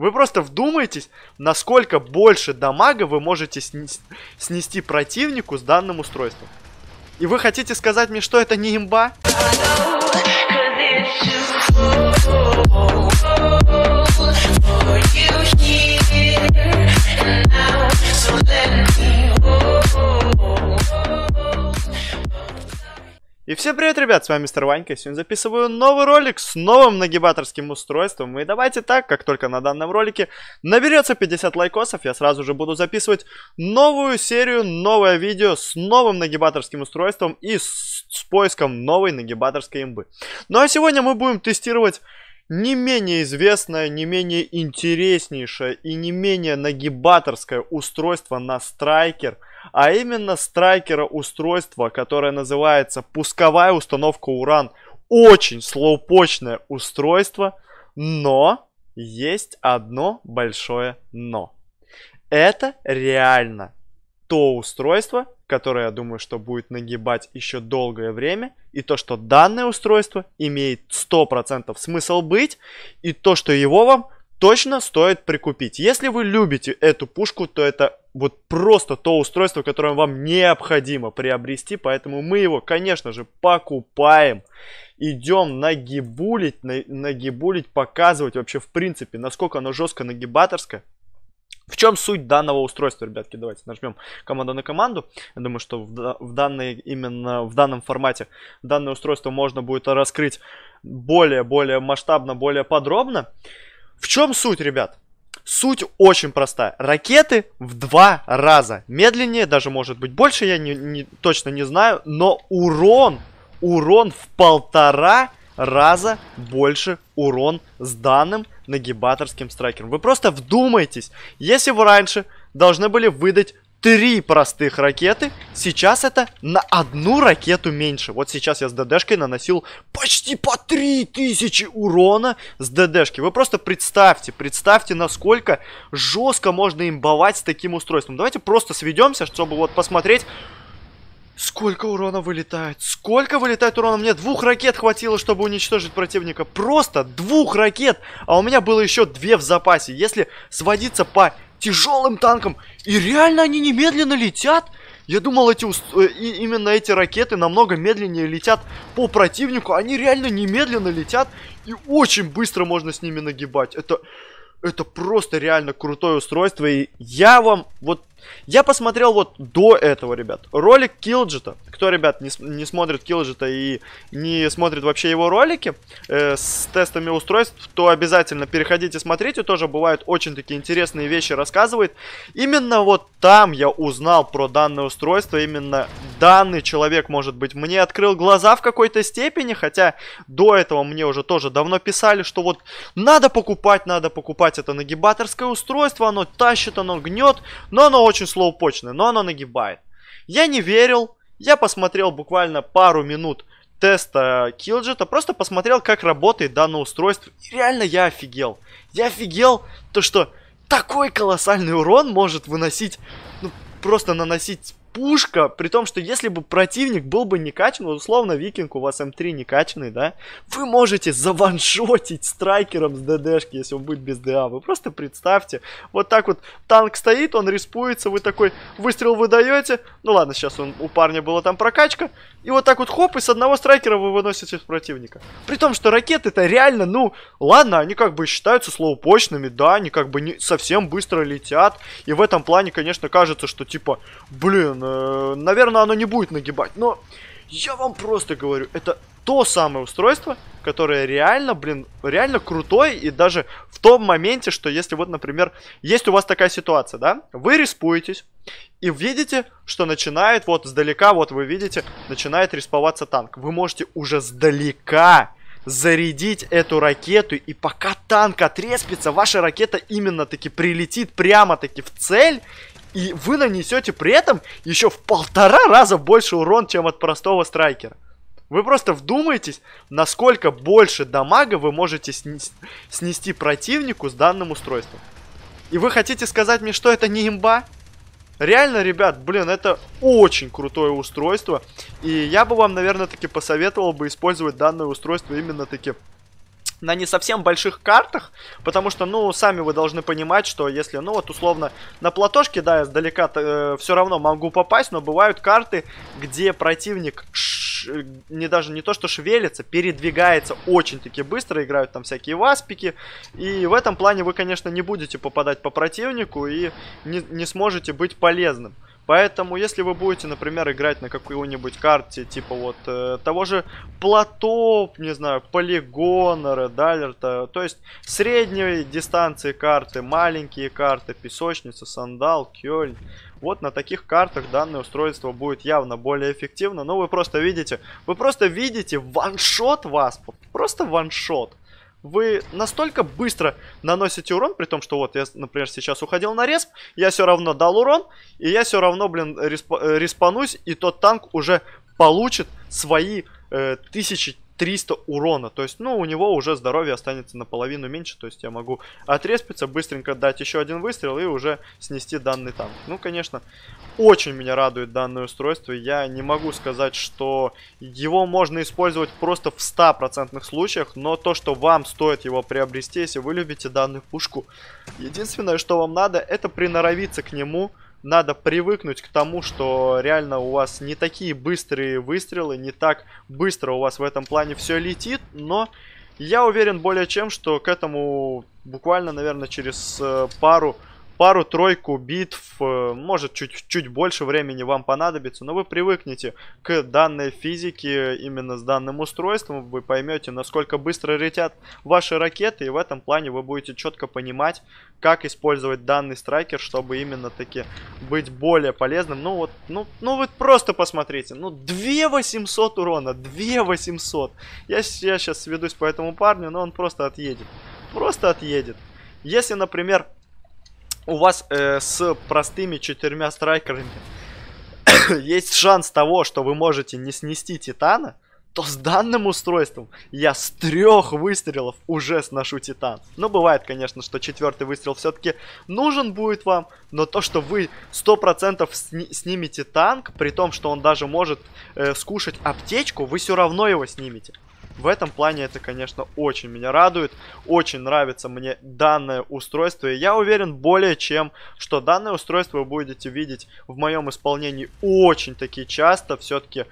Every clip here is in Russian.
Вы просто вдумайтесь, насколько больше дамага вы можете снести противнику с данным устройством. И вы хотите сказать мне, что это не имба? Know, И всем привет, ребят, с вами мистер Ванька, сегодня записываю новый ролик с новым нагибаторским устройством. И давайте так, как только на данном ролике наберется 50 лайкосов, я сразу же буду записывать новую серию, новое видео с новым нагибаторским устройством и с, с поиском новой нагибаторской имбы. Ну а сегодня мы будем тестировать не менее известное, не менее интереснейшее и не менее нагибаторское устройство на страйкер, а именно страйкера устройство, которое называется пусковая установка Уран. Очень слоупочное устройство, но есть одно большое но. Это реально то устройство, которое, я думаю, что будет нагибать еще долгое время, и то, что данное устройство имеет 100% смысл быть, и то, что его вам точно стоит прикупить. Если вы любите эту пушку, то это вот просто то устройство, которое вам необходимо приобрести, поэтому мы его, конечно же, покупаем. Идем нагибулить, нагибулить, показывать вообще в принципе, насколько оно жестко нагибаторское. В чем суть данного устройства, ребятки? Давайте нажмем команду на команду. Я думаю, что в, в данной, именно в данном формате данное устройство можно будет раскрыть более-более масштабно, более подробно. В чем суть, ребят? Суть очень простая. Ракеты в два раза медленнее, даже может быть больше, я не, не, точно не знаю, но урон, урон в полтора раза больше урон с данным нагибаторским страйкером. Вы просто вдумайтесь, если вы раньше должны были выдать три простых ракеты, сейчас это на одну ракету меньше. Вот сейчас я с ДДшкой наносил почти по 3000 урона с ДДшки. Вы просто представьте, представьте, насколько жестко можно имбовать с таким устройством. Давайте просто сведемся, чтобы вот посмотреть, Сколько урона вылетает? Сколько вылетает урона? Мне двух ракет хватило, чтобы уничтожить противника. Просто двух ракет! А у меня было еще две в запасе. Если сводиться по тяжелым танкам, и реально они немедленно летят? Я думал, эти уст... Э, и именно эти ракеты намного медленнее летят по противнику. Они реально немедленно летят, и очень быстро можно с ними нагибать. Это... Это просто реально крутое устройство, и я вам вот я посмотрел вот до этого, ребят, ролик Килджета. Кто, ребят, не, не смотрит Килджета и не смотрит вообще его ролики э, с тестами устройств, то обязательно переходите, смотрите. Тоже бывают очень такие интересные вещи рассказывает. Именно вот там я узнал про данное устройство. Именно данный человек, может быть, мне открыл глаза в какой-то степени. Хотя до этого мне уже тоже давно писали, что вот надо покупать, надо покупать это нагибаторское устройство. Оно тащит, оно гнет, но оно очень слоупочное, но оно нагибает. Я не верил, я посмотрел буквально пару минут теста Killjet, а просто посмотрел, как работает данное устройство. И реально я офигел. Я офигел, то что такой колоссальный урон может выносить, ну, просто наносить пушка, при том, что если бы противник был бы не качан, вот условно викинг у вас М3 эм не качанный, да, вы можете заваншотить страйкером с ДДшки, если он будет без ДА. Вы просто представьте, вот так вот танк стоит, он респуется, вы такой выстрел выдаете, ну ладно, сейчас он, у парня была там прокачка, и вот так вот хоп, и с одного страйкера вы выносите с противника. При том, что ракеты это реально, ну, ладно, они как бы считаются слоупочными, да, они как бы не совсем быстро летят, и в этом плане, конечно, кажется, что типа, блин, Э, наверное, оно не будет нагибать, но я вам просто говорю, это то самое устройство, которое реально, блин, реально крутое, и даже в том моменте, что если вот, например, есть у вас такая ситуация, да, вы респуетесь, и видите, что начинает вот сдалека, вот вы видите, начинает респоваться танк. Вы можете уже сдалека зарядить эту ракету, и пока танк отреспится, ваша ракета именно-таки прилетит прямо-таки в цель, и вы нанесете при этом еще в полтора раза больше урон, чем от простого страйкера. Вы просто вдумайтесь, насколько больше дамага вы можете снести, снести противнику с данным устройством. И вы хотите сказать мне, что это не имба? Реально, ребят, блин, это очень крутое устройство. И я бы вам, наверное, таки посоветовал бы использовать данное устройство именно таки на не совсем больших картах, потому что, ну, сами вы должны понимать, что если, ну, вот условно на платошке, да, я сдалека э, все равно могу попасть, но бывают карты, где противник ш... не даже не то что шевелится, передвигается очень-таки быстро, играют там всякие васпики, и в этом плане вы, конечно, не будете попадать по противнику и не, не сможете быть полезным. Поэтому, если вы будете, например, играть на какой-нибудь карте, типа вот э, того же Плато, не знаю, Полигонера, Далерта, то есть средние дистанции карты, маленькие карты, Песочница, Сандал, Кёльн, вот на таких картах данное устройство будет явно более эффективно, но вы просто видите, вы просто видите ваншот вас, просто ваншот. Вы настолько быстро наносите урон, при том, что вот я, например, сейчас уходил на респ, я все равно дал урон, и я все равно, блин, респ э, респанусь, и тот танк уже получит свои э, тысячи 300 урона. То есть, ну, у него уже здоровье останется наполовину меньше. То есть, я могу отреспиться, быстренько дать еще один выстрел и уже снести данный танк. Ну, конечно, очень меня радует данное устройство. Я не могу сказать, что его можно использовать просто в 100% случаях. Но то, что вам стоит его приобрести, если вы любите данную пушку, единственное, что вам надо, это приноровиться к нему, надо привыкнуть к тому, что реально у вас не такие быстрые выстрелы, не так быстро у вас в этом плане все летит, но я уверен более чем, что к этому буквально, наверное, через э, пару пару-тройку битв, э, может чуть-чуть больше времени вам понадобится, но вы привыкнете к данной физике именно с данным устройством, вы поймете, насколько быстро летят ваши ракеты, и в этом плане вы будете четко понимать, как использовать данный страйкер, чтобы именно таки быть более полезным. Ну вот, ну, ну вы просто посмотрите, ну 2800 урона, 2800. Я, я сейчас сведусь по этому парню, но он просто отъедет, просто отъедет. Если, например, у вас э, с простыми четырьмя страйкерами есть шанс того, что вы можете не снести Титана, то с данным устройством я с трех выстрелов уже сношу Титан. Но ну, бывает, конечно, что четвертый выстрел все-таки нужен будет вам, но то, что вы 100% сни снимете танк, при том, что он даже может э, скушать аптечку, вы все равно его снимете. В этом плане это, конечно, очень меня радует. Очень нравится мне данное устройство. И я уверен более чем, что данное устройство вы будете видеть в моем исполнении очень-таки часто. Все-таки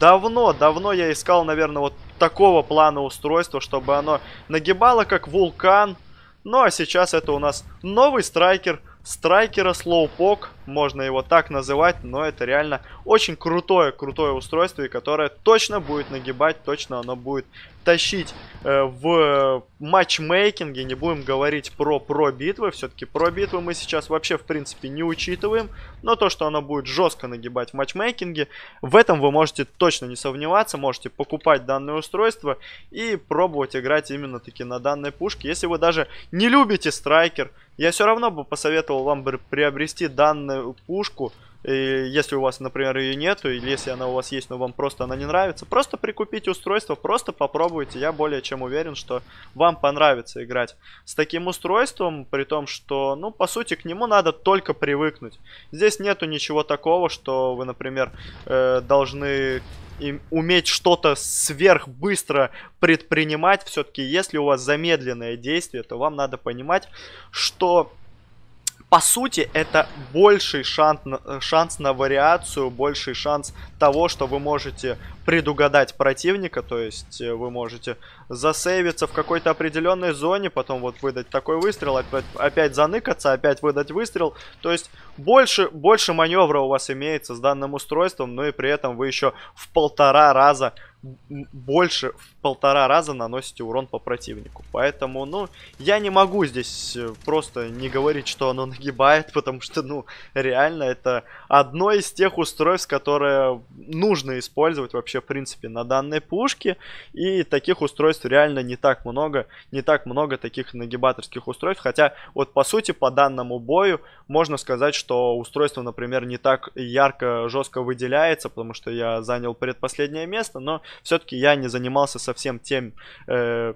давно, давно я искал, наверное, вот такого плана устройства, чтобы оно нагибало как вулкан. Ну а сейчас это у нас новый страйкер – страйкера, слоупок, можно его так называть, но это реально очень крутое, крутое устройство, и которое точно будет нагибать, точно оно будет тащить э, в матчмейкинге, не будем говорить про про-битвы, все-таки про-битвы мы сейчас вообще в принципе не учитываем, но то, что оно будет жестко нагибать в матчмейкинге, в этом вы можете точно не сомневаться, можете покупать данное устройство и пробовать играть именно таки на данной пушке, если вы даже не любите страйкер, я все равно бы посоветовал вам приобрести данную пушку, если у вас, например, ее нету, или если она у вас есть, но вам просто она не нравится, просто прикупите устройство, просто попробуйте. Я более чем уверен, что вам понравится играть с таким устройством, при том, что, ну, по сути, к нему надо только привыкнуть. Здесь нету ничего такого, что вы, например, э, должны и уметь что-то сверхбыстро предпринимать. Все-таки, если у вас замедленное действие, то вам надо понимать, что по сути, это больший шанс, э, шанс на вариацию, больший шанс того, что вы можете предугадать противника, то есть э, вы можете засейвиться в какой-то определенной зоне, потом вот выдать такой выстрел, опять, опять заныкаться, опять выдать выстрел. То есть больше, больше маневра у вас имеется с данным устройством, но и при этом вы еще в полтора раза больше в полтора раза наносите урон по противнику. Поэтому, ну, я не могу здесь э, просто не говорить, что оно нагибает, потому что, ну, реально это одно из тех устройств, которые нужно использовать вообще, в принципе, на данной пушке. И таких устройств реально не так много, не так много таких нагибаторских устройств. Хотя, вот по сути, по данному бою можно сказать, что устройство, например, не так ярко, жестко выделяется, потому что я занял предпоследнее место, но все-таки я не занимался совсем тем э,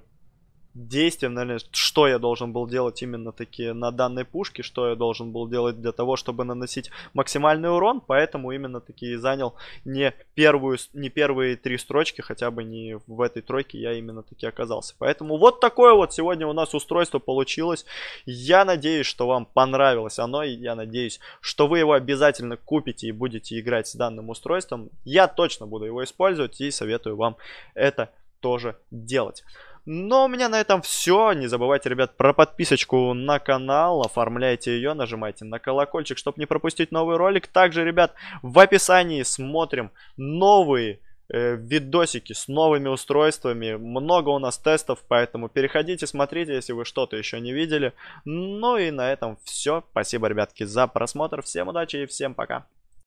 действием, наверное, что я должен был делать именно такие на данной пушке, что я должен был делать для того, чтобы наносить максимальный урон, поэтому именно такие занял не, первую, не первые три строчки, хотя бы не в этой тройке я именно таки оказался. Поэтому вот такое вот сегодня у нас устройство получилось. Я надеюсь, что вам понравилось оно, и я надеюсь, что вы его обязательно купите и будете играть с данным устройством. Я точно буду его использовать и советую вам это тоже делать. Но у меня на этом все. Не забывайте, ребят, про подписочку на канал. Оформляйте ее, нажимайте на колокольчик, чтобы не пропустить новый ролик. Также, ребят, в описании смотрим новые э, видосики с новыми устройствами. Много у нас тестов, поэтому переходите, смотрите, если вы что-то еще не видели. Ну и на этом все. Спасибо, ребятки, за просмотр. Всем удачи и всем пока.